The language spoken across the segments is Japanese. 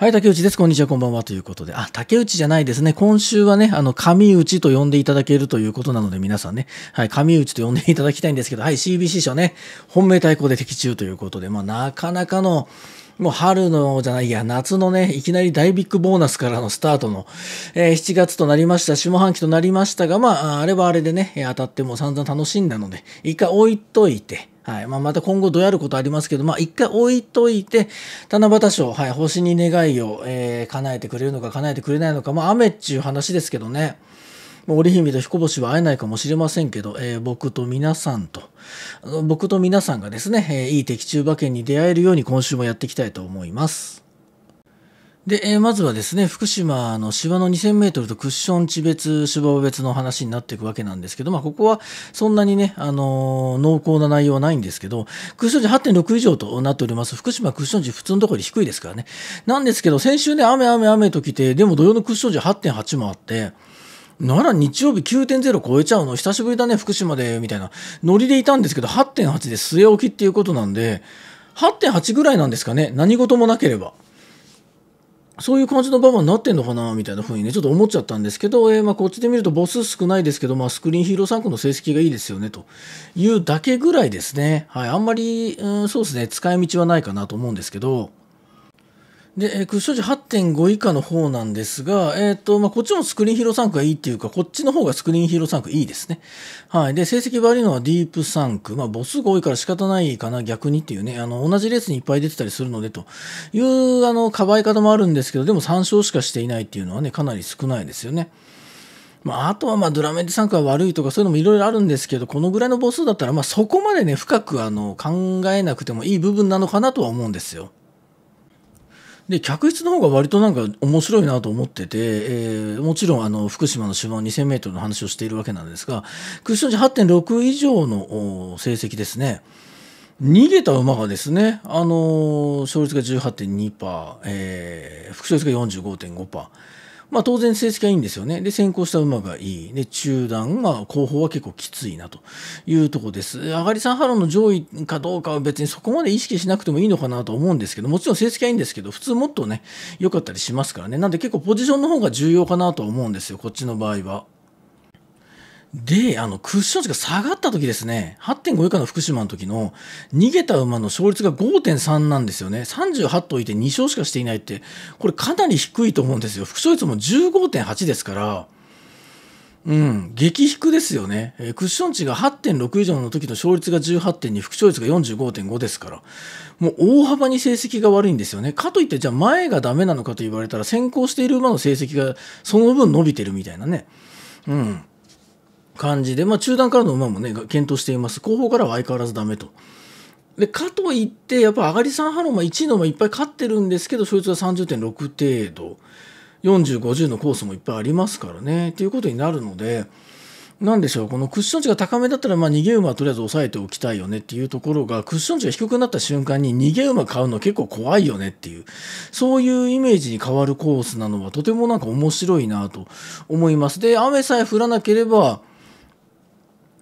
はい、竹内です。こんにちは、こんばんは。ということで。あ、竹内じゃないですね。今週はね、あの、神内と呼んでいただけるということなので、皆さんね、はい、神内と呼んでいただきたいんですけど、はい、CBC 社ね、本命対抗で的中ということで、まあ、なかなかの、もう春のじゃないや、夏のね、いきなり大ビッグボーナスからのスタートの、えー、7月となりました、下半期となりましたが、まあ、あれはあれでね、当たっても散々楽しんだので、一回置いといて、はい。まあ、また今後どうやることありますけど、まあ、一回置いといて、七夕賞、はい、星に願いを、えー、叶えてくれるのか叶えてくれないのか、まあ、雨っちゅう話ですけどね。織姫と彦星は会えないかもしれませんけど、えー、僕と皆さんと、僕と皆さんがですね、えー、いい的中馬券に出会えるように今週もやっていきたいと思います。で、えー、まずはですね、福島の芝の2000メートルとクッション地別、芝別の話になっていくわけなんですけど、まあ、ここはそんなにね、あのー、濃厚な内容はないんですけど、クッション地8.6以上となっております。福島クッション地普通のところより低いですからね。なんですけど、先週ね、雨雨雨と来て、でも土曜のクッション地8.8もあって、なら日曜日9.0超えちゃうの久しぶりだね福島でみたいなノリでいたんですけど8.8で据え置きっていうことなんで8.8ぐらいなんですかね何事もなければ。そういう感じのババになってんのかなみたいな風にね、ちょっと思っちゃったんですけど、えー、まあこっちで見るとボス少ないですけど、まあスクリーンヒーロー3個の成績がいいですよね、というだけぐらいですね。はい、あんまり、うん、そうですね、使い道はないかなと思うんですけど、で、えクッション値8.5以下の方なんですが、えっ、ー、と、まあ、こっちもスクリーンヒーロー3区がいいっていうか、こっちの方がスクリーンヒーロー3区いいですね。はい。で、成績悪いのはディープ3区。まあ、ボスが多いから仕方ないかな、逆にっていうね。あの、同じレースにいっぱい出てたりするので、という、あの、かばい方もあるんですけど、でも3勝しかしていないっていうのはね、かなり少ないですよね。まあ、あとはまあドラメンディ3区は悪いとかそういうのもいろいろあるんですけど、このぐらいの母数だったら、まあ、そこまでね、深くあの考えなくてもいい部分なのかなとは思うんですよ。で客室の方が割となんか面白いなと思ってて、えー、もちろんあの福島の島2 0 0 0ルの話をしているわけなんですがクッション値8.6以上の成績ですね。逃げた馬がですね、あのー、勝率が18.2%、えー、副勝率が45.5%、まあ、当然成績はいいんですよね。で、先行した馬がいい。で、中段、まあ、後方は結構きついなというとこです。上がり3ハローの上位かどうかは別にそこまで意識しなくてもいいのかなと思うんですけど、もちろん成績はいいんですけど、普通もっとね、良かったりしますからね。なんで結構ポジションの方が重要かなと思うんですよ、こっちの場合は。で、あの、クッション値が下がった時ですね、8.5以下の福島の時の、逃げた馬の勝率が5.3なんですよね。38頭いて2勝しかしていないって、これかなり低いと思うんですよ。副勝率も15.8ですから、うん、激低ですよね、えー、クッション値が8.6以上の時の勝率が18.2、副勝率が45.5ですから、もう大幅に成績が悪いんですよね。かといって、じゃあ前がダメなのかと言われたら、先行している馬の成績がその分伸びてるみたいなね。うん。感じで、まあ、中段からの馬もね、検討しています。後方からは相変わらずダメと。で、かといって、やっぱ上がり3ハロー1位の馬いっぱい勝ってるんですけど、そいつは30.6程度、40、50のコースもいっぱいありますからね、っていうことになるので、なんでしょう、このクッション値が高めだったら、まあ、逃げ馬はとりあえず抑えておきたいよねっていうところが、クッション値が低くなった瞬間に逃げ馬買うの結構怖いよねっていう、そういうイメージに変わるコースなのは、とてもなんか面白いなと思います。で、雨さえ降らなければ、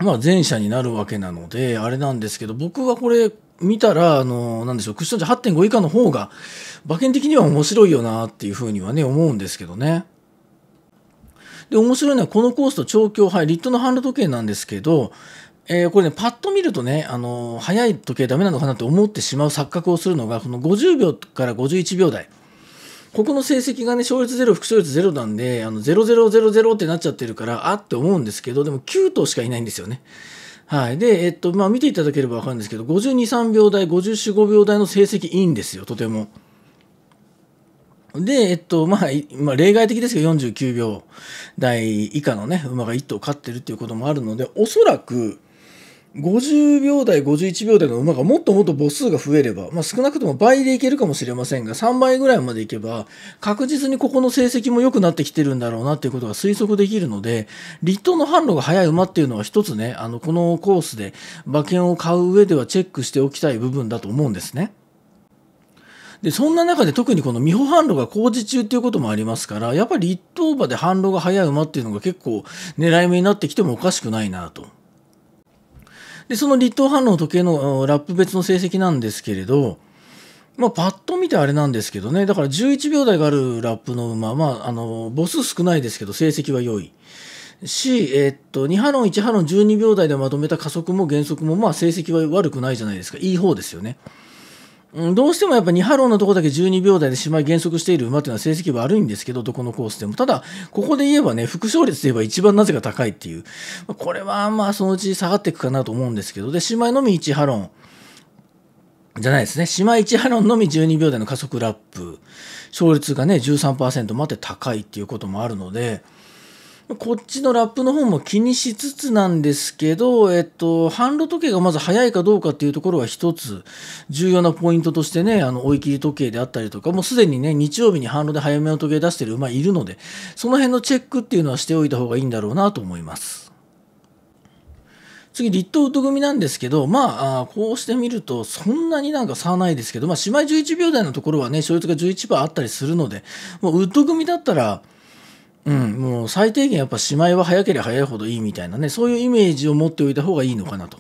まあ、前者になるわけなので、あれなんですけど、僕はこれ、見たら、あの、なんでしょう、クッション値8.5以下の方が、馬券的には面白いよなっていうふうにはね、思うんですけどね。で、面白いのは、このコースと調教杯、リットのハンド時計なんですけど、えー、これね、パッと見るとね、あのー、早い時計ダメなのかなって思ってしまう錯覚をするのが、この50秒から51秒台。ここの成績がね、勝率ゼロ、副勝率ゼロなんで、あの、0000ってなっちゃってるから、あって思うんですけど、でも9頭しかいないんですよね。はい。で、えっと、まあ、見ていただければわかるんですけど、52、3秒台、54、5秒台の成績いいんですよ、とても。で、えっと、まあ、まあ、例外的ですけど、49秒台以下のね、馬が1頭勝ってるっていうこともあるので、おそらく、50秒台、51秒台の馬がもっともっと母数が増えれば、まあ、少なくとも倍でいけるかもしれませんが、3倍ぐらいまでいけば、確実にここの成績も良くなってきてるんだろうなっていうことが推測できるので、立冬の販路が速い馬っていうのは一つね、あの、このコースで馬券を買う上ではチェックしておきたい部分だと思うんですね。で、そんな中で特にこの未歩販路が工事中っていうこともありますから、やっぱり立冬馬で販路が速い馬っていうのが結構狙い目になってきてもおかしくないなと。で、その立東反応時計のラップ別の成績なんですけれど、まあ、パッと見てあれなんですけどね、だから11秒台があるラップの馬、まあ、あの、母数少ないですけど、成績は良い。し、えー、っと、2波論、1波論12秒台でまとめた加速も減速も、まあ、成績は悪くないじゃないですか。いい方ですよね。どうしてもやっぱ2ハローのとこだけ12秒台でしまい減速している馬というのは成績悪いんですけど、どこのコースでも。ただ、ここで言えばね、副勝率で言えば一番なぜか高いっていう。これはまあそのうち下がっていくかなと思うんですけど、で、しまいのみ1ハロン。じゃないですね。妹1ハロンのみ12秒台の加速ラップ。勝率がね、13%まで高いっていうこともあるので、こっちのラップの方も気にしつつなんですけど、えっと、販路時計がまず早いかどうかっていうところは一つ重要なポイントとしてね、あの、追い切り時計であったりとか、もうすでにね、日曜日に販路で早めの時計出してる馬いるので、その辺のチェックっていうのはしておいた方がいいんだろうなと思います。次、立東ウッド組なんですけど、まあ、こうしてみると、そんなになんか差はないですけど、まあ、姉妹11秒台のところはね、勝率が11%あったりするので、もうウッド組だったら、うん、もう最低限やっぱしまいは早ければ早いほどいいみたいなねそういうイメージを持っておいた方がいいのかなと。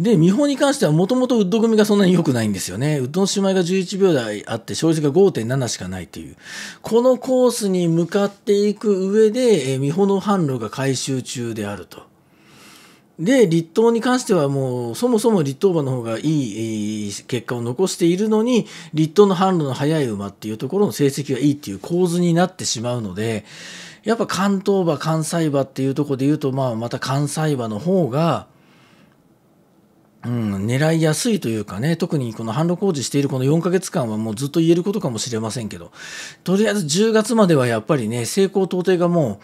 で、見本に関してはもともとウッド組がそんなに良くないんですよね。ウッドの姉妹が11秒台あって、勝率が5.7しかないという。このコースに向かっていく上で、えー、見本の販路が回収中であると。で立党に関してはもうそもそも立党馬の方がいい結果を残しているのに立党の販路の速い馬っていうところの成績がいいっていう構図になってしまうのでやっぱ関東馬関西馬っていうところで言うと、まあ、また関西馬の方が、うん、狙いやすいというかね特にこの販路工事しているこの4ヶ月間はもうずっと言えることかもしれませんけどとりあえず10月まではやっぱりね成功到底がもう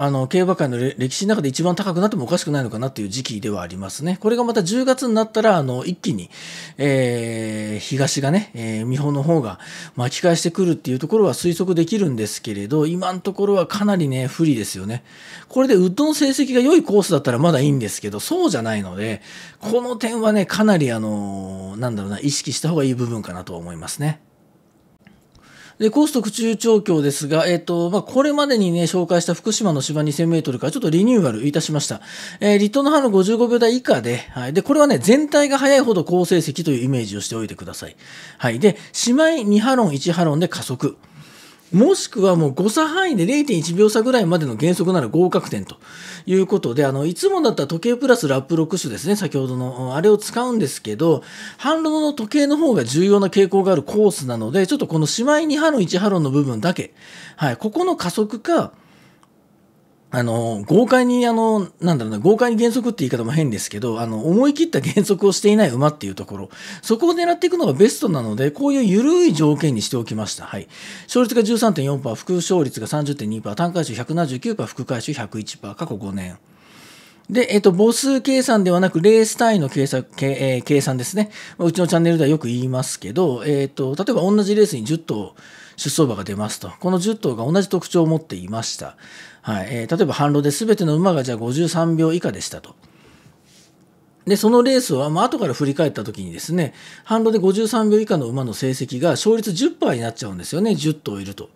あの競馬界の歴史の中で一番高くなってもおかしくないのかなという時期ではありますね。これがまた10月になったら、あの一気に、えー、東がね、えー、美穂の方が巻き返してくるっていうところは推測できるんですけれど、今のところはかなりね、不利ですよね。これでウッドの成績が良いコースだったらまだいいんですけど、そうじゃないので、この点はね、かなりあの、なんだろうな、意識した方がいい部分かなとは思いますね。で、コース特注調教ですが、えっ、と、まあ、これまでにね、紹介した福島の芝2000メートルからちょっとリニューアルいたしました。えー、リトの葉の55秒台以下で、はい。で、これはね、全体が速いほど好成績というイメージをしておいてください。はい。で、姉妹2波論1波論で加速。もしくはもう誤差範囲で0.1秒差ぐらいまでの減速なら合格点ということで、あの、いつもだったら時計プラスラップ6種ですね、先ほどの、あれを使うんですけど、反論の時計の方が重要な傾向があるコースなので、ちょっとこのしまいにハロン1ハロンの部分だけ、はい、ここの加速か、あの、豪快に、あの、なんだろうな、豪快に減速って言い方も変ですけど、あの、思い切った減速をしていない馬っていうところ、そこを狙っていくのがベストなので、こういう緩い条件にしておきました。はい。勝率が13.4%、副勝率が30.2%、単回収179%、副回収101%、過去5年。で、えっと、母数計算ではなく、レース単位の計算,、えー、計算ですね。うちのチャンネルではよく言いますけど、えっと、例えば同じレースに10頭出走馬が出ますと。この10頭が同じ特徴を持っていました。はいえー、例えば反路で全ての馬がじゃあ53秒以下でしたと。で、そのレースは、まあ、後から振り返った時にですね、反路で53秒以下の馬の成績が勝率10%になっちゃうんですよね、10頭いると。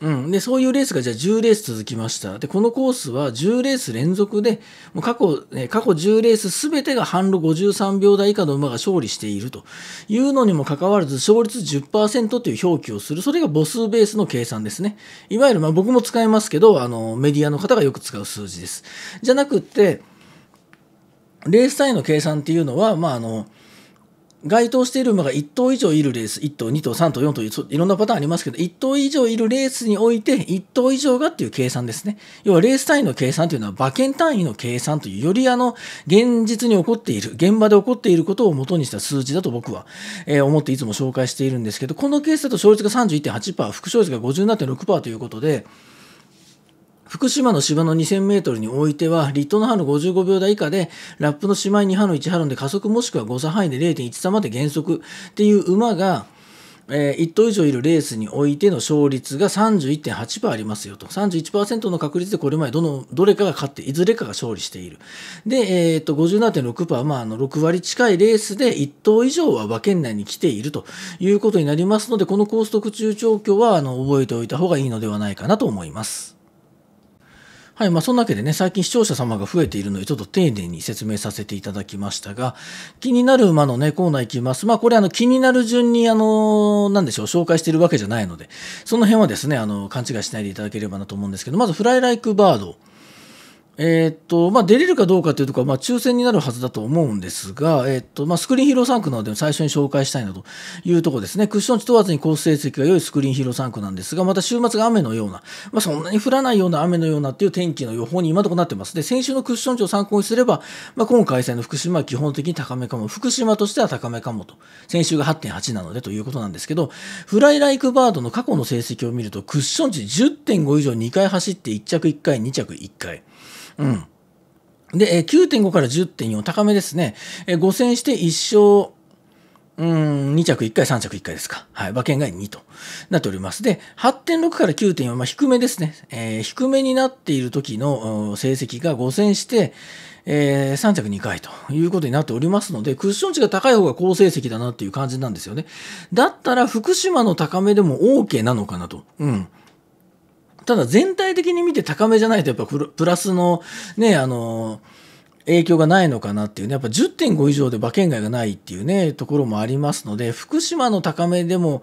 うん、でそういうレースがじゃあ10レース続きましたでこのコースは10レース連続でもう過去過去10レース全てが半路53秒台以下の馬が勝利しているというのにもかかわらず勝率10%という表記をするそれが母数ベースの計算ですねいわゆるま僕も使いますけどあのメディアの方がよく使う数字ですじゃなくってレース単位の計算っていうのはまああの該当している馬が1頭以上いるレース、1頭、2頭、3頭、4頭、いろんなパターンありますけど、1頭以上いるレースにおいて、1頭以上がっていう計算ですね。要はレース単位の計算というのは、馬券単位の計算という、よりあの、現実に起こっている、現場で起こっていることを元にした数字だと僕は、えー、思っていつも紹介しているんですけど、このケースだと勝率が31.8%、副勝率が57.6%ということで、福島の芝の2000メートルにおいては、リットの波の55秒台以下で、ラップのしまい2波の1波論で加速もしくは誤差範囲で0.1差まで減速っていう馬が、えー、1頭以上いるレースにおいての勝率が31.8%ありますよと。31%の確率でこれまでどの、どれかが勝って、いずれかが勝利している。で、えー、っと、57.6%、まあ、あの、6割近いレースで1頭以上は馬圏内に来ているということになりますので、この高速中長距は、あの、覚えておいた方がいいのではないかなと思います。はい、まあ、そんなわけでね、最近視聴者様が増えているので、ちょっと丁寧に説明させていただきましたが、気になる馬のね、コーナー行きます。まあ、これ、あの、気になる順に、あの、なんでしょう、紹介してるわけじゃないので、その辺はですね、あの、勘違いしないでいただければなと思うんですけど、まず、フライライクバード。えー、っとまあ、出れるかどうかというところは、まあ、抽選になるはずだと思うんですが、えー、っとまあ、スクリーンヒーロー3区なので最初に紹介したいなというところですね。クッション値問わずに好成績が良いスクリーンヒーロー3区なんですが、また週末が雨のような、まあ、そんなに降らないような雨のようなという天気の予報に今のところなってます。で、先週のクッション値を参考にすれば、まあ、今回戦の福島は基本的に高めかも、福島としては高めかもと、先週が8.8なのでということなんですけど、フライライクバードの過去の成績を見ると、クッション値10.5以上2回走って1着1回、2着1回。うん。で、9.5から10.4、高めですね。5戦して1勝、うん、2着1回、3着1回ですか。はい。馬券が2となっております。で、8.6から9.4、まあ、低めですね。えー、低めになっている時の成績が5戦して、えー、3着2回ということになっておりますので、クッション値が高い方が好成績だなっていう感じなんですよね。だったら、福島の高めでも OK なのかなと。うん。ただ全体的に見て高めじゃないとやっぱプラスのね、あの、影響がないのかなっていうね、やっぱ10.5以上で馬券外がないっていうね、ところもありますので、福島の高めでも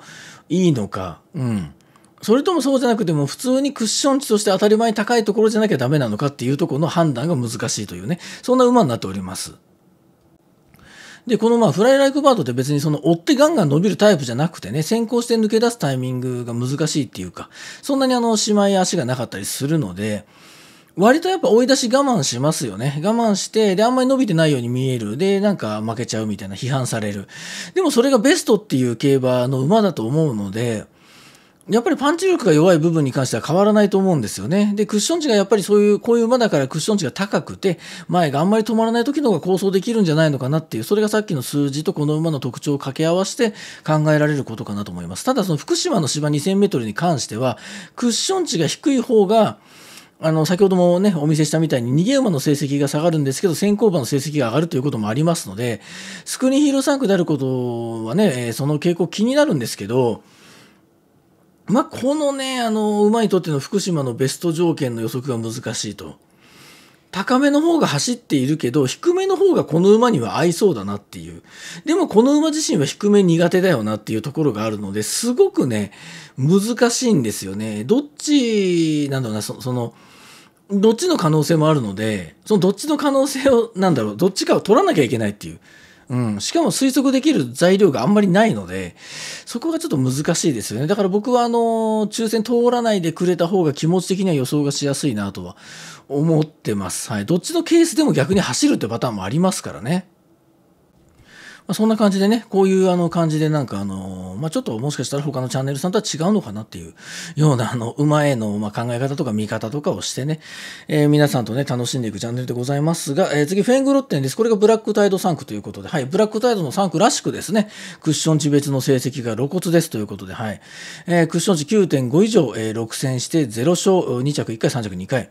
いいのか、うん。それともそうじゃなくても普通にクッション値として当たり前に高いところじゃなきゃダメなのかっていうところの判断が難しいというね、そんな馬になっております。で、このまあフライライクバードって別にその追ってガンガン伸びるタイプじゃなくてね、先行して抜け出すタイミングが難しいっていうか、そんなにあの、しまい足がなかったりするので、割とやっぱ追い出し我慢しますよね。我慢して、で、あんまり伸びてないように見える。で、なんか負けちゃうみたいな批判される。でもそれがベストっていう競馬の馬だと思うので、やっぱりパンチ力が弱い部分に関しては変わらないと思うんですよね。で、クッション値がやっぱりそういう、こういう馬だからクッション値が高くて、前があんまり止まらない時の方が構想できるんじゃないのかなっていう、それがさっきの数字とこの馬の特徴を掛け合わせて考えられることかなと思います。ただその福島の芝2000メートルに関しては、クッション値が低い方が、あの、先ほどもね、お見せしたみたいに逃げ馬の成績が下がるんですけど、先行馬の成績が上がるということもありますので、スクリーンヒーロー3区であることはね、その傾向気になるんですけど、まあ、このね、あの、馬にとっての福島のベスト条件の予測が難しいと。高めの方が走っているけど、低めの方がこの馬には合いそうだなっていう。でもこの馬自身は低め苦手だよなっていうところがあるので、すごくね、難しいんですよね。どっち、なんだろうな、その、どっちの可能性もあるので、そのどっちの可能性を、なんだろう、どっちかを取らなきゃいけないっていう。うん、しかも推測できる材料があんまりないので、そこがちょっと難しいですよね。だから僕はあの、抽選通らないでくれた方が気持ち的には予想がしやすいなとは思ってます。はい。どっちのケースでも逆に走るってパターンもありますからね。まあ、そんな感じでね、こういうあの感じでなんかあの、まあ、ちょっともしかしたら他のチャンネルさんとは違うのかなっていうようなあの、馬へのま考え方とか見方とかをしてね、えー、皆さんとね、楽しんでいくチャンネルでございますが、えー、次、フェングロッテンです。これがブラックタイド3区ということで、はい、ブラックタイドの3区らしくですね、クッション値別の成績が露骨ですということで、はい、えー、クッション値9.5以上、えー、6戦して0勝、2着1回、3着2回。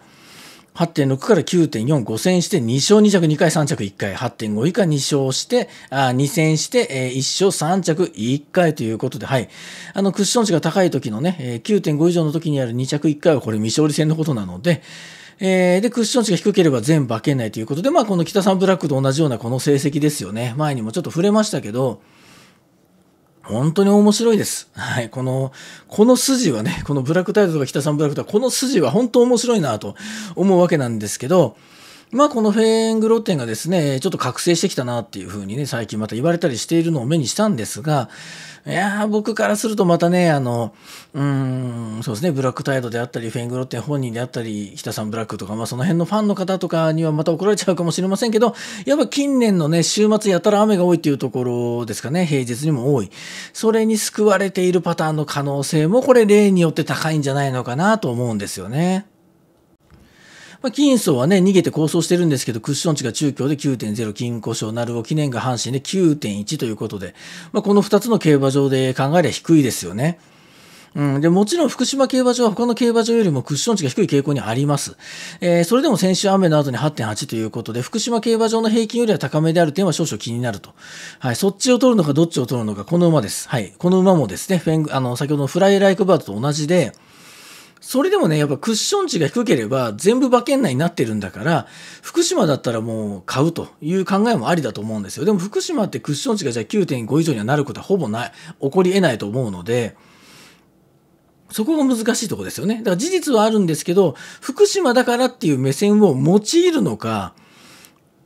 8.6から9.4、5戦して2勝2着、2回3着、1回、8.5以下2勝して、2戦して、1勝3着、1回ということで、はい。あの、クッション値が高い時のね、9.5以上の時にある2着1回はこれ未勝利戦のことなので、えー、で、クッション値が低ければ全部化けないということで、まあ、この北三ブラックと同じようなこの成績ですよね。前にもちょっと触れましたけど、本当に面白いです。はい。この、この筋はね、このブラックタイトとか北さんブラックとか、この筋は本当面白いなと思うわけなんですけど、まあ、このフェーングロッテンがですね、ちょっと覚醒してきたなっていうふうにね、最近また言われたりしているのを目にしたんですが、いやー、僕からするとまたね、あの、うん、そうですね、ブラックタイドであったり、フェーングロッテン本人であったり、北さんブラックとか、まあその辺のファンの方とかにはまた怒られちゃうかもしれませんけど、やっぱ近年のね、週末やたら雨が多いっていうところですかね、平日にも多い。それに救われているパターンの可能性も、これ例によって高いんじゃないのかなと思うんですよね。まあ、金層はね、逃げて構想してるんですけど、クッション値が中京で9.0、金庫賞、鳴尾記念が阪神で9.1ということで、まあ、この2つの競馬場で考えりゃ低いですよね。うん、でもちろん福島競馬場は他の競馬場よりもクッション値が低い傾向にあります。えー、それでも先週雨の後に8.8ということで、福島競馬場の平均よりは高めである点は少々気になると。はい、そっちを取るのかどっちを取るのか、この馬です。はい、この馬もですね、フェンあの先ほどのフライライクバードと同じで、それでもね、やっぱクッション値が低ければ全部馬券内になってるんだから、福島だったらもう買うという考えもありだと思うんですよ。でも福島ってクッション値がじゃあ9.5以上にはなることはほぼない、起こり得ないと思うので、そこが難しいとこですよね。だから事実はあるんですけど、福島だからっていう目線を用いるのか、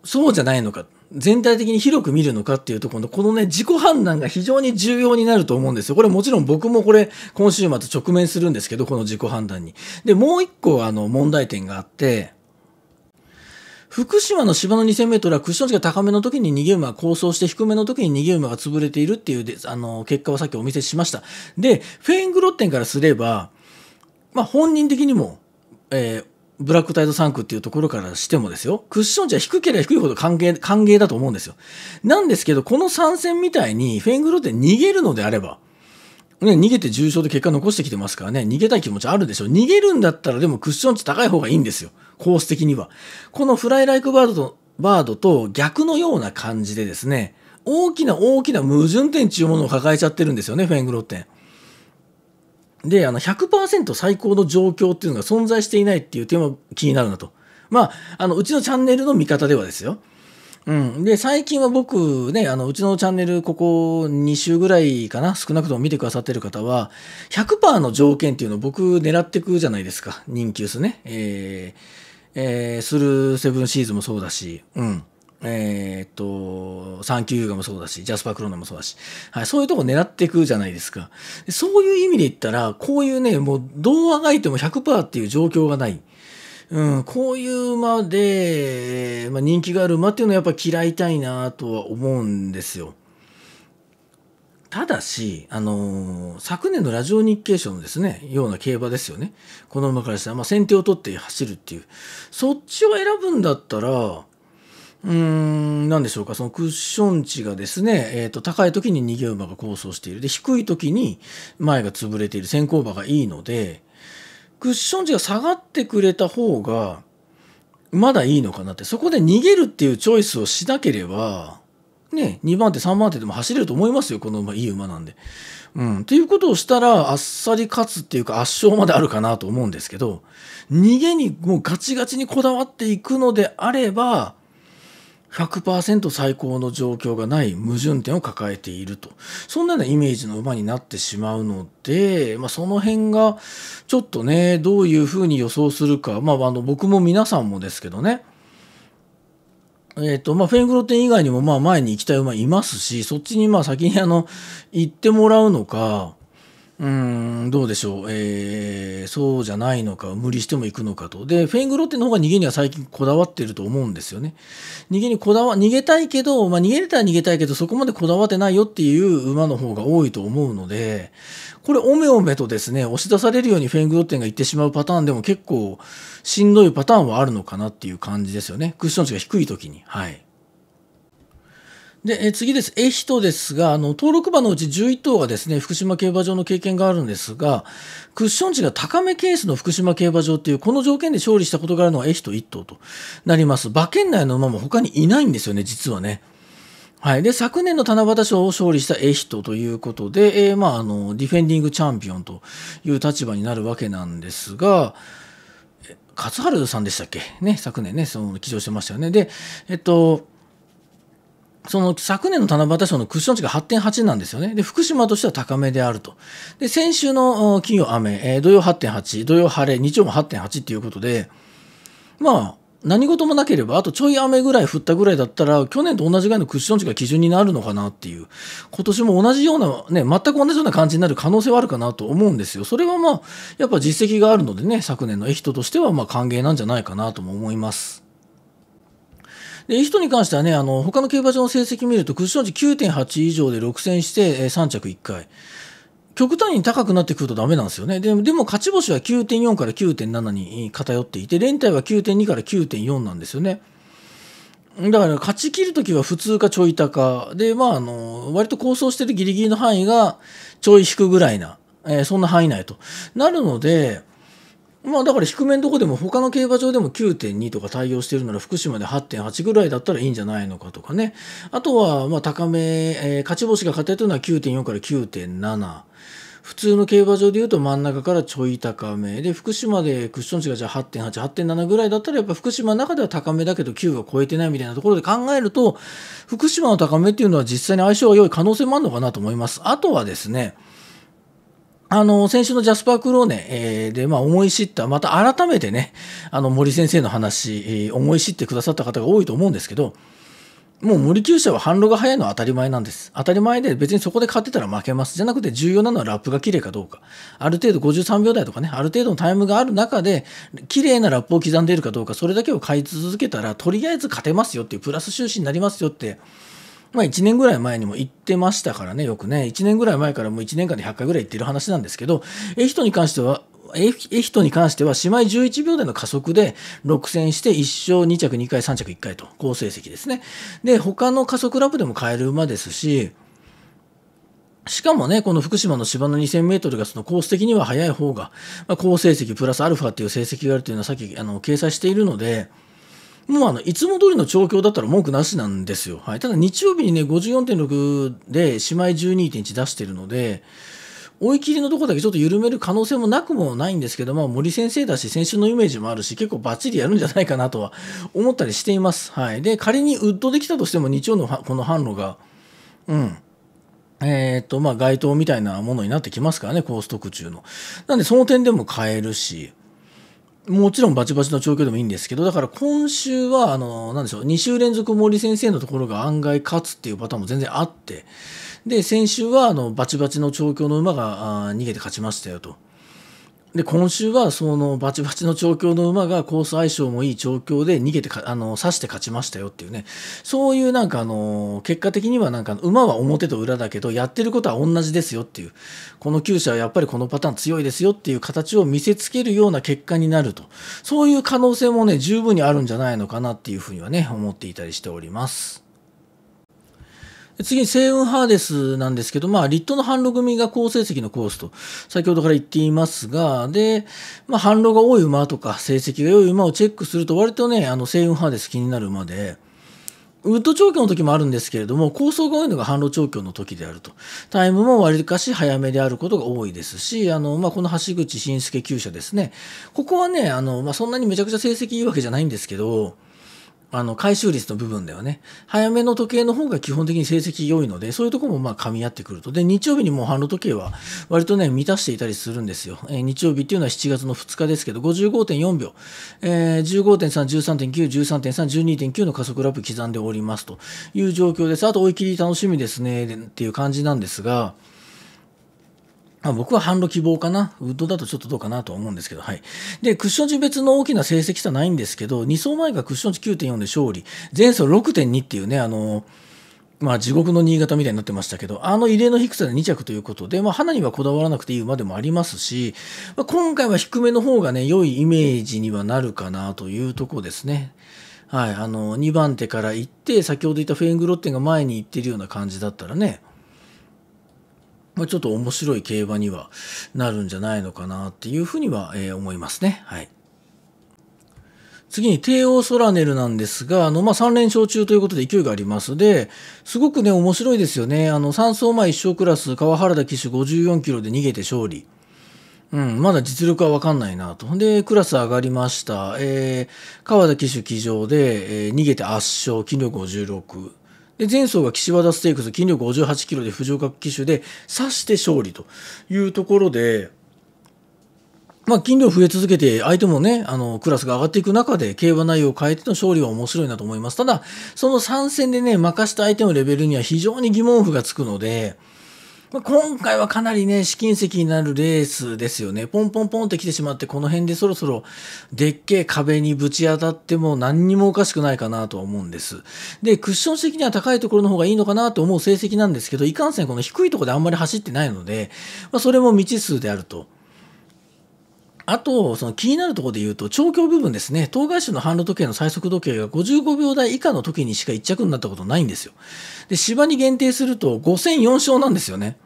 そうじゃないのか。全体的に広く見るのかっていうところの、このね、自己判断が非常に重要になると思うんですよ。これもちろん僕もこれ、今週末直面するんですけど、この自己判断に。で、もう一個、あの、問題点があって、福島の芝の2000メートルはクッション値が高めの時に逃げ馬が構想して低めの時に逃げ馬が潰れているっていうあの、結果をさっきお見せしました。で、フェイングロッテンからすれば、まあ、本人的にも、えーブラックタイド3区っていうところからしてもですよ、クッション値は低ければ低いほど歓迎、歓迎だと思うんですよ。なんですけど、この参戦みたいにフェングローテ逃げるのであれば、ね、逃げて重症で結果残してきてますからね、逃げたい気持ちあるでしょ。逃げるんだったらでもクッション値高い方がいいんですよ。コース的には。このフライライクバードと、バードと逆のような感じでですね、大きな大きな矛盾点っていうものを抱えちゃってるんですよね、フェングローテン。で、あの100%最高の状況っていうのが存在していないっていう点は気になるなと。まあ、あの、うちのチャンネルの見方ではですよ。うん。で、最近は僕ね、あの、うちのチャンネル、ここ2週ぐらいかな、少なくとも見てくださってる方は、100%の条件っていうのを僕狙ってくじゃないですか。人気薄ね。えー、えー、するセブンシーズもそうだし、うん。えー、っと、サンキューガもそうだし、ジャスパークローナもそうだし、はい、そういうとこ狙っていくじゃないですか。そういう意味で言ったら、こういうね、もう、どうあがいても100%っていう状況がない。うん、こういう馬で、まあ、人気がある馬っていうのはやっぱ嫌いたいなとは思うんですよ。ただし、あのー、昨年のラジオ日経賞のですね、ような競馬ですよね。この馬からしたら、まあ、先手を取って走るっていう。そっちを選ぶんだったら、うん、何でしょうか、そのクッション値がですね、えっ、ー、と、高い時に逃げ馬が構想している。で、低い時に前が潰れている先行馬がいいので、クッション値が下がってくれた方が、まだいいのかなって。そこで逃げるっていうチョイスをしなければ、ね、2番手、3番手でも走れると思いますよ。この馬、いい馬なんで。うん。ということをしたら、あっさり勝つっていうか圧勝まであるかなと思うんですけど、逃げにもうガチガチにこだわっていくのであれば、100%最高の状況がない矛盾点を抱えていると。そんなようなイメージの馬になってしまうので、まあ、その辺がちょっとね、どういうふうに予想するか、まあ、あの僕も皆さんもですけどね、えっ、ー、と、まあ、フェングロテン以外にも、まあ、前に行きたい馬いますし、そっちに、まあ、先に、あの、行ってもらうのか、うんどうでしょう、えー、そうじゃないのか、無理しても行くのかと。で、フェイングロッテの方が逃げには最近こだわってると思うんですよね。逃げにこだわ、逃げたいけど、まあ、逃げれたら逃げたいけど、そこまでこだわってないよっていう馬の方が多いと思うので、これ、おめおめとですね、押し出されるようにフェイングロッテが行ってしまうパターンでも結構しんどいパターンはあるのかなっていう感じですよね。クッション値が低い時に。はい。で、え次です。エヒトですが、あの、登録馬のうち11頭がですね、福島競馬場の経験があるんですが、クッション値が高めケースの福島競馬場っていう、この条件で勝利したことがあるのはエヒト1頭となります。馬券内の馬も他にいないんですよね、実はね。はい。で、昨年の七夕賞を勝利したエヒトということで、えー、まあ、あの、ディフェンディングチャンピオンという立場になるわけなんですが、勝原さんでしたっけね、昨年ね、その、騎乗してましたよね。で、えっと、その昨年の七夕賞のクッション値が8.8なんですよね。で、福島としては高めであると。で、先週の金曜雨、え土曜8.8、土曜晴れ、日曜も8.8っていうことで、まあ、何事もなければ、あとちょい雨ぐらい降ったぐらいだったら、去年と同じぐらいのクッション値が基準になるのかなっていう、今年も同じような、ね、全く同じような感じになる可能性はあるかなと思うんですよ。それはまあ、やっぱ実績があるのでね、昨年のエ人としては、まあ歓迎なんじゃないかなとも思います。で、いい人に関してはね、あの、他の競馬場の成績見ると、クッション値9.8以上で6戦して、えー、3着1回。極端に高くなってくるとダメなんですよね。ででも勝ち星は9.4から9.7に偏っていて、連帯は9.2から9.4なんですよね。だから勝ち切るときは普通かちょい高。で、まあ、あの、割と構想してるギリギリの範囲がちょい引くぐらいな、えー、そんな範囲内となるので、まあだから低めのとこでも他の競馬場でも9.2とか対応してるなら福島で8.8ぐらいだったらいいんじゃないのかとかね。あとはまあ高め、えー、勝ち星が勝てるというのは9.4から9.7。普通の競馬場でいうと真ん中からちょい高めで福島でクッション値がじゃあ8.88.7ぐらいだったらやっぱ福島の中では高めだけど9が超えてないみたいなところで考えると福島の高めっていうのは実際に相性が良い可能性もあるのかなと思います。あとはですねあの、先週のジャスパー・クローネ、えで、まあ、思い知った、また改めてね、あの、森先生の話、思い知ってくださった方が多いと思うんですけど、もう森厩舎は反論が早いのは当たり前なんです。当たり前で別にそこで勝ってたら負けます。じゃなくて重要なのはラップが綺麗かどうか。ある程度53秒台とかね、ある程度のタイムがある中で、綺麗なラップを刻んでいるかどうか、それだけを買い続けたら、とりあえず勝てますよっていう、プラス収支になりますよって、まあ、1年ぐらい前にも行ってましたからね、よくね。1年ぐらい前からもう1年間で100回ぐらい行ってる話なんですけど、エヒトに関しては、エヒトに関しては、姉妹11秒での加速で6戦して1勝2着2回3着1回と、好成績ですね。で、他の加速ラブでも買える馬ですし、しかもね、この福島の芝の2000メートルがそのコース的には速い方が、まあ、好成績プラスアルファっていう成績があるというのはさっきあの掲載しているので、もうあのいつも通りの調教だったら文句なしなんですよ、はい、ただ日曜日にね54.6で姉妹12.1出してるので追い切りのところだけちょっと緩める可能性もなくもないんですけど、まあ、森先生だし先週のイメージもあるし結構バッチリやるんじゃないかなとは思ったりしています、はい、で仮にウッドできたとしても日曜のこの販路がうんえっ、ー、と、まあ、街灯みたいなものになってきますからね、コース特注の。なんで、その点でも買えるし、もちろんバチバチの調教でもいいんですけど、だから今週は、あの、なんでしょう、2週連続森先生のところが案外勝つっていうパターンも全然あって、で、先週は、あの、バチバチの調教の馬が逃げて勝ちましたよと。で今週はそのバチバチの調教の馬がコース相性もいい調教で逃げてあの刺して勝ちましたよっていうねそういうなんかあの結果的にはなんか馬は表と裏だけどやってることは同じですよっていうこの厩舎はやっぱりこのパターン強いですよっていう形を見せつけるような結果になるとそういう可能性もね十分にあるんじゃないのかなっていうふうにはね思っていたりしております。次に星雲ハーデスなんですけど、まあ、リットの販路組が好成績のコースと、先ほどから言っていますが、で、まあ、反路が多い馬とか、成績が良い馬をチェックすると、割とね、あの、星雲ハーデス気になる馬で、ウッド調教の時もあるんですけれども、構想が多いのが販路調教の時であると。タイムも割かし早めであることが多いですし、あの、まあ、この橋口慎介厩舎ですね。ここはね、あの、まあ、そんなにめちゃくちゃ成績いいわけじゃないんですけど、あの、回収率の部分ではね、早めの時計の方が基本的に成績良いので、そういうとこもまあ噛み合ってくると。で、日曜日にもう反路時計は割とね、満たしていたりするんですよ。えー、日曜日っていうのは7月の2日ですけど、55.4秒、えー、15.3、13.9、13.3、12.9の加速ラップ刻んでおりますという状況です。あと追い切り楽しみですね、っていう感じなんですが、まあ、僕は販路希望かな。ウッドだとちょっとどうかなと思うんですけど、はい。で、クッション値別の大きな成績差ないんですけど、2走前がクッション値9.4で勝利、前走6.2っていうね、あの、まあ、地獄の新潟みたいになってましたけど、あの異例の低さで2着ということで、まあ、花にはこだわらなくていい馬でもありますし、まあ、今回は低めの方がね、良いイメージにはなるかなというとこですね。はい、あの、2番手から行って、先ほど言ったフェイングロッテンが前に行ってるような感じだったらね、まあ、ちょっと面白い競馬にはなるんじゃないのかなっていうふうには、えー、思いますね。はい。次に帝王ソラネルなんですが、あの、まあ、3連勝中ということで勢いがありますで、すごくね、面白いですよね。あの、3走前1勝クラス、川原田騎手54キロで逃げて勝利。うん、まだ実力はわかんないなと。で、クラス上がりました。えー、川田騎手騎乗で、えー、逃げて圧勝、キ力56。で、前走が岸和田ステークス、筋力58キロで浮上角騎手で、刺して勝利というところで、まあ、筋量増え続けて、相手もね、あの、クラスが上がっていく中で、競馬内容を変えての勝利は面白いなと思います。ただ、その3戦でね、任した相手のレベルには非常に疑問符がつくので、まあ、今回はかなりね、試金石になるレースですよね。ポンポンポンって来てしまって、この辺でそろそろでっけえ壁にぶち当たっても何にもおかしくないかなとは思うんです。で、クッション的には高いところの方がいいのかなと思う成績なんですけど、いかんせんこの低いところであんまり走ってないので、まあ、それも未知数であると。あと、その気になるところで言うと、調教部分ですね。当該種の販路時計の最速時計が55秒台以下の時にしか1着になったことないんですよ。で、芝に限定すると5戦4勝なんですよね。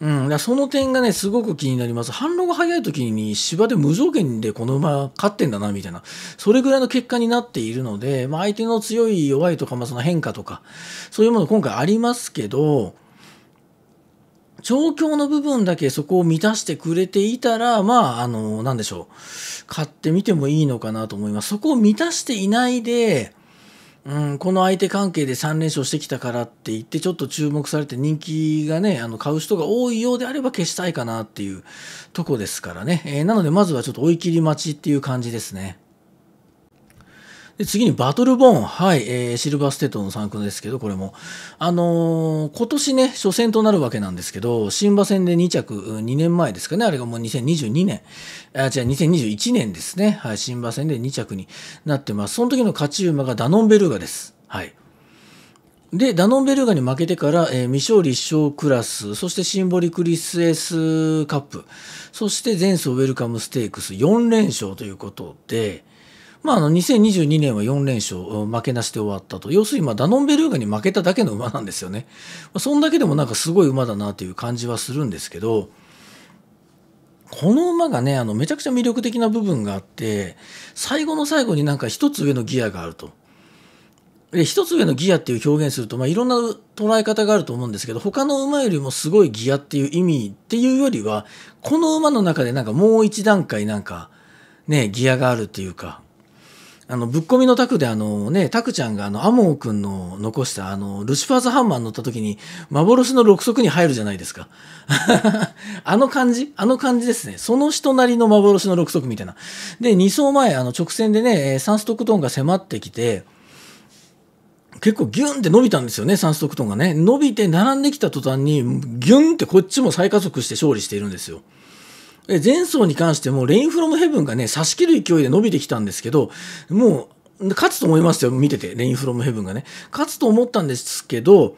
うん、その点がね、すごく気になります。反論が早い時に芝で無条件でこの馬勝ってんだな、みたいな。それぐらいの結果になっているので、まあ、相手の強い弱いとか、まあ、その変化とか、そういうもの今回ありますけど、調教の部分だけそこを満たしてくれていたら、まあ、あの、なんでしょう。買ってみてもいいのかなと思います。そこを満たしていないで、うん、この相手関係で3連勝してきたからって言って、ちょっと注目されて人気がね、あの、買う人が多いようであれば消したいかなっていうとこですからね。えー、なので、まずはちょっと追い切り待ちっていう感じですね。で次にバトルボーン、はいえー、シルバーステートの参考ですけど、これも、あのー、今年ね、初戦となるわけなんですけど、新馬戦で2着、2年前ですかね、あれがもう2022年、あ違う、2021年ですね、はい、新馬戦で2着になってます。その時の勝ち馬がダノンベルーガです。はいで、ダノンベルーガに負けてから、えー、未勝利1勝クラス、そしてシンボリクリスエスカップ、そして前走ウェルカムステークス4連勝ということで、まあ、あの2022年は4連勝負けなしで終わったと要するにまあダノンベルーガに負けただけの馬なんですよね、まあ、そんだけでもなんかすごい馬だなという感じはするんですけどこの馬がねあのめちゃくちゃ魅力的な部分があって最後の最後になんか一つ上のギアがあると。で一つ上のギアっていう表現すると、まあ、いろんな捉え方があると思うんですけど他の馬よりもすごいギアっていう意味っていうよりはこの馬の中でなんかもう一段階なんかねギアがあるっていうかあの、ぶっ込みのタクであのね、タクちゃんがあの、アモン君の残したあの、ルシファーズハンマー乗った時に、幻の6足に入るじゃないですか。あの感じあの感じですね。その人なりの幻の6足みたいな。で、2走前、あの、直線でね、サンストックトーンが迫ってきて、結構ギュンって伸びたんですよね、サンストックトーンがね。伸びて並んできた途端に、ギュンってこっちも再加速して勝利しているんですよ。前走に関しても、レインフロムヘブンがね、差し切る勢いで伸びてきたんですけど、もう、勝つと思いますよ、見てて、レインフロムヘブンがね。勝つと思ったんですけど、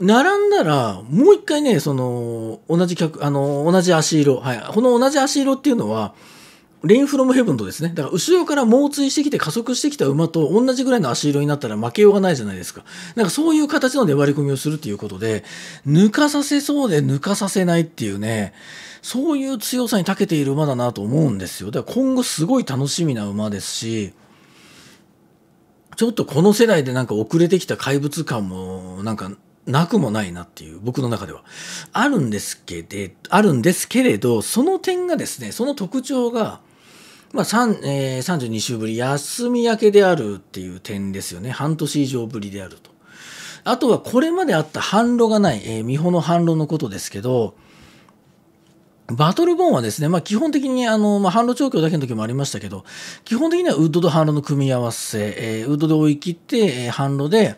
並んだら、もう一回ね、その、同じ客、あの、同じ足色、はい、この同じ足色っていうのは、レインフロムヘブンとですね、だから後ろから猛追してきて加速してきた馬と同じぐらいの足色になったら負けようがないじゃないですか。なんかそういう形の粘り込みをするっていうことで、抜かさせそうで抜かさせないっていうね、そういう強さに長けている馬だなと思うんですよ。だから今後すごい楽しみな馬ですし、ちょっとこの世代でなんか遅れてきた怪物感もなんかなくもないなっていう、僕の中では。あるんですけで、あるんですけれど、その点がですね、その特徴が、まあ、えー、32週ぶり、休み明けであるっていう点ですよね。半年以上ぶりであると。あとはこれまであった反論がない、えー、美穂の反論のことですけど、バトルボーンはですね、まあ、基本的にあの、まあ、販路調教だけの時もありましたけど、基本的にはウッドと販路の組み合わせ、えー、ウッドで追い切って、えー、販路で、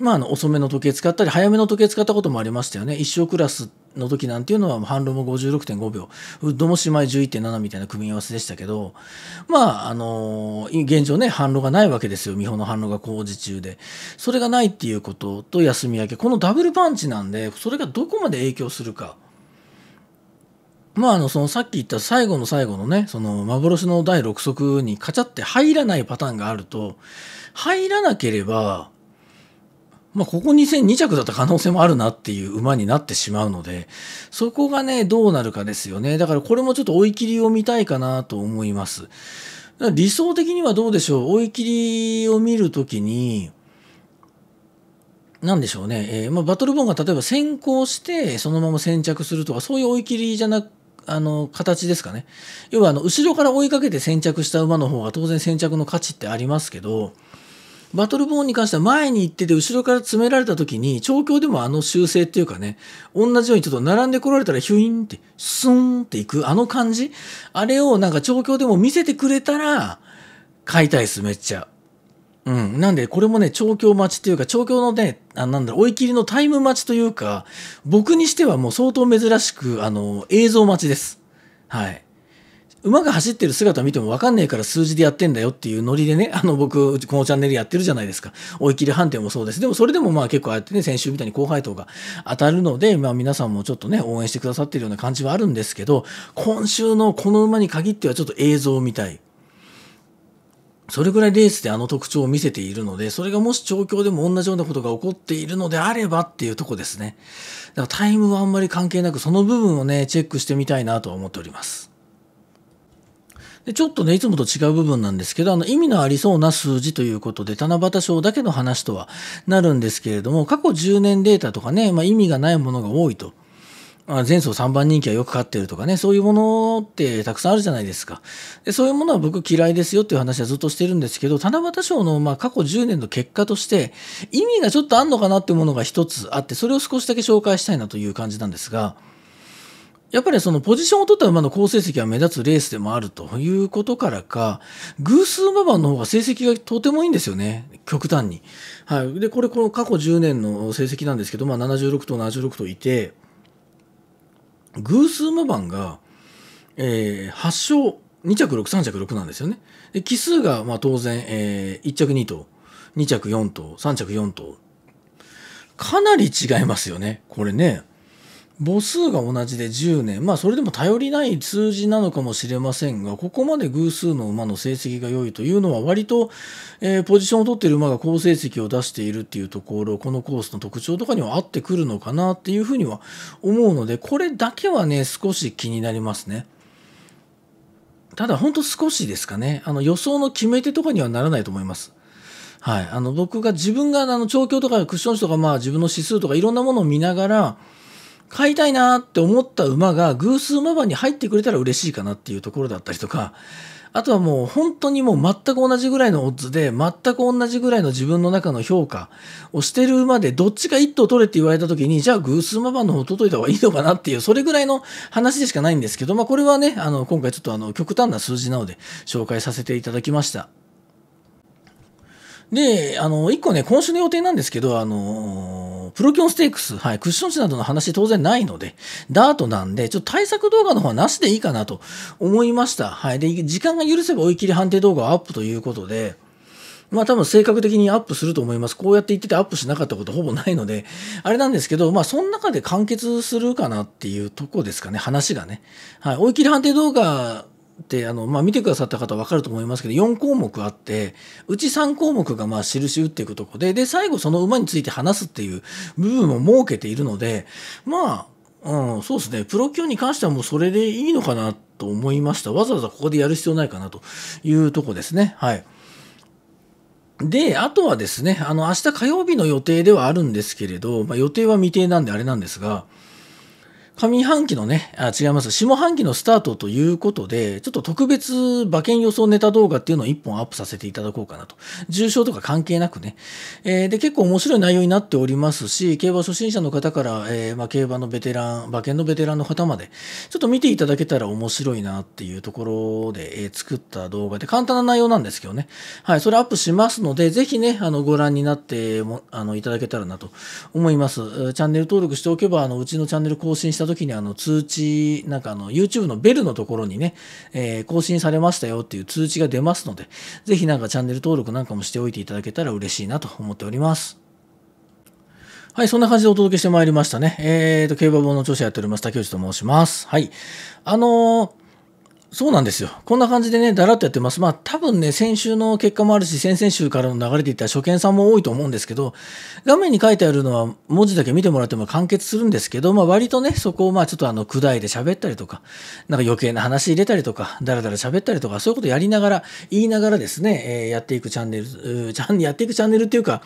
まあ、あの遅めの時計使ったり、早めの時計使ったこともありましたよね。一生クラスの時なんていうのは、販路も56.5秒、ウッドも姉妹11.7みたいな組み合わせでしたけど、まあ、あのー、現状ね、販路がないわけですよ。見本の販路が工事中で。それがないっていうことと休み明け。このダブルパンチなんで、それがどこまで影響するか。まあ、あのそのさっき言った最後の最後のねその幻の第6足にカチャって入らないパターンがあると入らなければ、まあ、ここ2戦2着だった可能性もあるなっていう馬になってしまうのでそこがねどうなるかですよねだからこれもちょっと追い切りを見たいかなと思います理想的にはどうでしょう追い切りを見るときになでしょうね、えー、まあ、バトルボーンが例えば先行してそのまま先着するとかそういう追い切りじゃなあの形ですかね要はあの後ろから追いかけて先着した馬の方が当然先着の価値ってありますけどバトルボーンに関しては前に行ってて後ろから詰められた時に調教でもあの修正っていうかね同じようにちょっと並んで来られたらヒュインってスンっていくあの感じあれをなんか調教でも見せてくれたら買いたいですめっちゃうん、なんで、これもね、調教待ちっていうか、調教のね、あなんだろ追い切りのタイム待ちというか、僕にしてはもう相当珍しく、あの、映像待ちです。はい。馬が走ってる姿見ても分かんねえから数字でやってんだよっていうノリでね、あの僕、このチャンネルやってるじゃないですか。追い切り判定もそうです。でもそれでもまあ結構ああやってね、先週みたいに高配当が当たるので、まあ皆さんもちょっとね、応援してくださってるような感じはあるんですけど、今週のこの馬に限ってはちょっと映像を見たい。それぐらいレースであの特徴を見せているので、それがもし調教でも同じようなことが起こっているのであればっていうとこですね。だからタイムはあんまり関係なく、その部分をね、チェックしてみたいなと思っております。でちょっとね、いつもと違う部分なんですけど、あの、意味のありそうな数字ということで、七夕賞だけの話とはなるんですけれども、過去10年データとかね、まあ、意味がないものが多いと。前走3番人気はよく勝ってるとかね、そういうものってたくさんあるじゃないですか。でそういうものは僕嫌いですよっていう話はずっとしてるんですけど、七夕賞のまあ過去10年の結果として、意味がちょっとあんのかなっていうものが一つあって、それを少しだけ紹介したいなという感じなんですが、やっぱりそのポジションを取った馬の好成績は目立つレースでもあるということからか、偶数馬番の方が成績がとてもいいんですよね。極端に。はい。で、これ、この過去10年の成績なんですけど、まあ76と76といて、偶数模板が、えー、発勝2着6、3着6なんですよね。で奇数が、まあ、当然、えー、1着2頭、2着4頭、3着4頭。かなり違いますよね。これね。母数が同じで10年。まあ、それでも頼りない数字なのかもしれませんが、ここまで偶数の馬の成績が良いというのは、割と、えー、ポジションを取っている馬が好成績を出しているっていうところ、このコースの特徴とかには合ってくるのかなっていうふうには思うので、これだけはね、少し気になりますね。ただ、ほんと少しですかね。あの、予想の決め手とかにはならないと思います。はい。あの、僕が自分が、あの、調教とかクッション値とか、まあ、自分の指数とかいろんなものを見ながら、買いたいなって思った馬が偶数馬場に入ってくれたら嬉しいかなっていうところだったりとか、あとはもう本当にもう全く同じぐらいのオッズで、全く同じぐらいの自分の中の評価をしてる馬で、どっちか1頭取れって言われた時に、じゃあ偶数馬番の方届いた方がいいのかなっていう、それぐらいの話でしかないんですけど、まあこれはね、あの、今回ちょっとあの、極端な数字なので紹介させていただきました。で、あの、一個ね、今週の予定なんですけど、あの、プロキョンステークス、はい、クッション値などの話当然ないので、ダートなんで、ちょっと対策動画の方はなしでいいかなと思いました。はい。で、時間が許せば追い切り判定動画をアップということで、まあ多分性格的にアップすると思います。こうやって言っててアップしなかったことほぼないので、あれなんですけど、まあその中で完結するかなっていうとこですかね、話がね。はい。追い切り判定動画ってあの、まあ、見てくださった方分かると思いますけど4項目あってうち3項目がまあ印打っていくとこでで最後その馬について話すっていう部分も設けているのでまあ、うん、そうですねプロ級に関してはもうそれでいいのかなと思いましたわざわざここでやる必要ないかなというとこですねはい。で、あとはですね、あの、明日火曜日の予定ではあるんですけれど、まあ、予定は未定なんであれなんですが、上半期のね、あ、違います。下半期のスタートということで、ちょっと特別馬券予想ネタ動画っていうのを1本アップさせていただこうかなと。重症とか関係なくね。えー、で、結構面白い内容になっておりますし、競馬初心者の方から、えー、ま競馬のベテラン、馬券のベテランの方まで、ちょっと見ていただけたら面白いなっていうところで、えー、作った動画で、簡単な内容なんですけどね。はい、それアップしますので、ぜひね、あの、ご覧になっても、あの、いただけたらなと思います。チャンネル登録しておけば、あの、うちのチャンネル更新したした時にあの通知、なんかあの YouTube のベルのところにね、えー、更新されましたよっていう通知が出ますので、ぜひなんかチャンネル登録なんかもしておいていただけたら嬉しいなと思っております。はい、そんな感じでお届けしてまいりましたね。えーと、競馬本の著者やっております、竹内と申します。はい。あのーそうなんですよ。こんな感じでね、だらっとやってます。まあ、多分ね、先週の結果もあるし、先々週からの流れでいった初見さんも多いと思うんですけど、画面に書いてあるのは文字だけ見てもらっても完結するんですけど、まあ、割とね、そこをまあ、ちょっとあの、砕いて喋ったりとか、なんか余計な話入れたりとか、だらだら喋ったりとか、そういうことやりながら、言いながらですね、えー、やっていくチャンネル、ちゃん、やっていくチャンネルっていうか、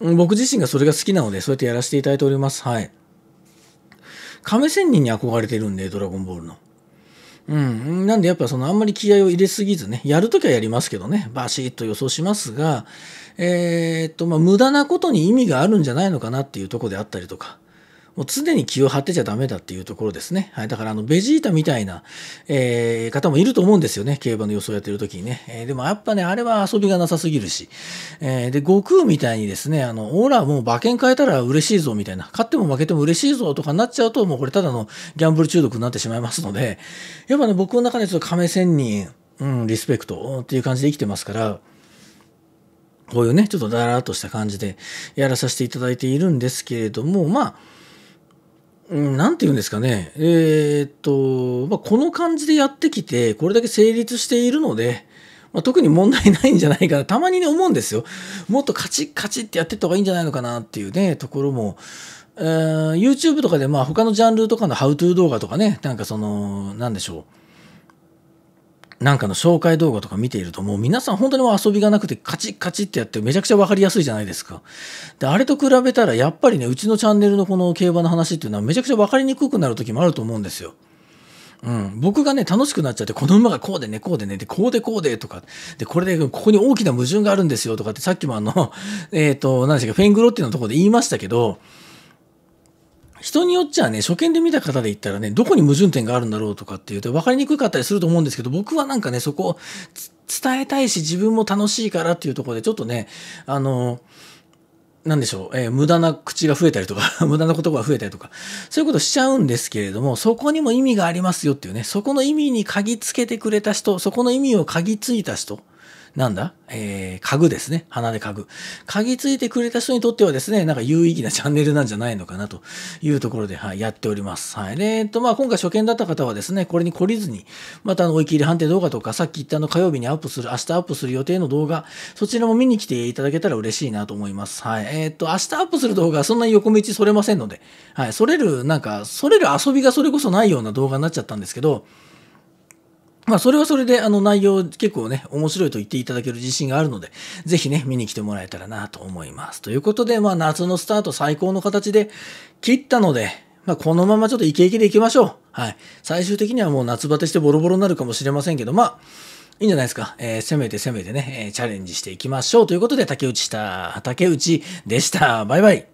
僕自身がそれが好きなので、そうやってやらせていただいております。はい。亀仙人に憧れてるんで、ドラゴンボールの。うん、なんでやっぱそのあんまり気合を入れすぎずねやるときはやりますけどねバシッと予想しますが、えー、っとまあ、無駄なことに意味があるんじゃないのかなっていうとこであったりとかもう常に気を張ってちゃダメだっていうところですね。はい、だからあのベジータみたいな、えー、方もいると思うんですよね。競馬の予想やってる時にね。えー、でもやっぱね、あれは遊びがなさすぎるし。えー、で、悟空みたいにですね、あの、オーラもう馬券変えたら嬉しいぞみたいな、勝っても負けても嬉しいぞとかになっちゃうと、もうこれただのギャンブル中毒になってしまいますので、やっぱね、僕の中でちょっと亀仙人、うん、リスペクトっていう感じで生きてますから、こういうね、ちょっとだらーっとした感じでやらさせていただいているんですけれども、まあ、何んて言うんですかね。えー、っと、まあ、この感じでやってきて、これだけ成立しているので、まあ、特に問題ないんじゃないかな。たまにね、思うんですよ。もっとカチッカチッってやってった方がいいんじゃないのかなっていうね、ところも。えー、YouTube とかで、まあ、他のジャンルとかのハウトゥー動画とかね、なんかその、なんでしょう。なんかの紹介動画とか見ているともう皆さん本当にもう遊びがなくてカチッカチッってやってめちゃくちゃ分かりやすいじゃないですか。であれと比べたらやっぱりねうちのチャンネルのこの競馬の話っていうのはめちゃくちゃ分かりにくくなる時もあると思うんですよ。うん、僕がね、楽しくなっちゃって、この馬がこうでね、こうでね、で、こうでこうでとか、で、これで、ここに大きな矛盾があるんですよとかって、さっきもあの、えっ、ー、と、何でしたっけ、フェングロッティのところで言いましたけど、人によっちゃね、初見で見た方で言ったらね、どこに矛盾点があるんだろうとかっていうと分かりにくかったりすると思うんですけど、僕はなんかね、そこを伝えたいし、自分も楽しいからっていうところで、ちょっとね、あの、なんでしょう、えー、無駄な口が増えたりとか 無駄な言葉が増えたりとか、そういうことしちゃうんですけれども、そこにも意味がありますよっていうね、そこの意味に嗅ぎつけてくれた人、そこの意味を嗅ぎついた人、なんだ、えー、家具ですね。鼻で家具。嗅ぎついてくれた人にとってはですね、なんか有意義なチャンネルなんじゃないのかなというところで、はい、やっております。はい。で、えっと、まあ、今回初見だった方はですね、これに懲りずに、また、あの、追い切り判定動画とか、さっき言ったあの、火曜日にアップする、明日アップする予定の動画、そちらも見に来ていただけたら嬉しいなと思います。はい。えー、っと、明日アップする動画はそんなに横道それませんので、はい。それる、なんか、それる遊びがそれこそないような動画になっちゃったんですけど、まあ、それはそれで、あの、内容結構ね、面白いと言っていただける自信があるので、ぜひね、見に来てもらえたらなと思います。ということで、まあ、夏のスタート最高の形で切ったので、まあ、このままちょっとイケイケでいきましょう。はい。最終的にはもう夏バテしてボロボロになるかもしれませんけど、まあ、いいんじゃないですか。えー、めてせめてね、えー、チャレンジしていきましょうということで、竹内した、竹内でした。バイバイ。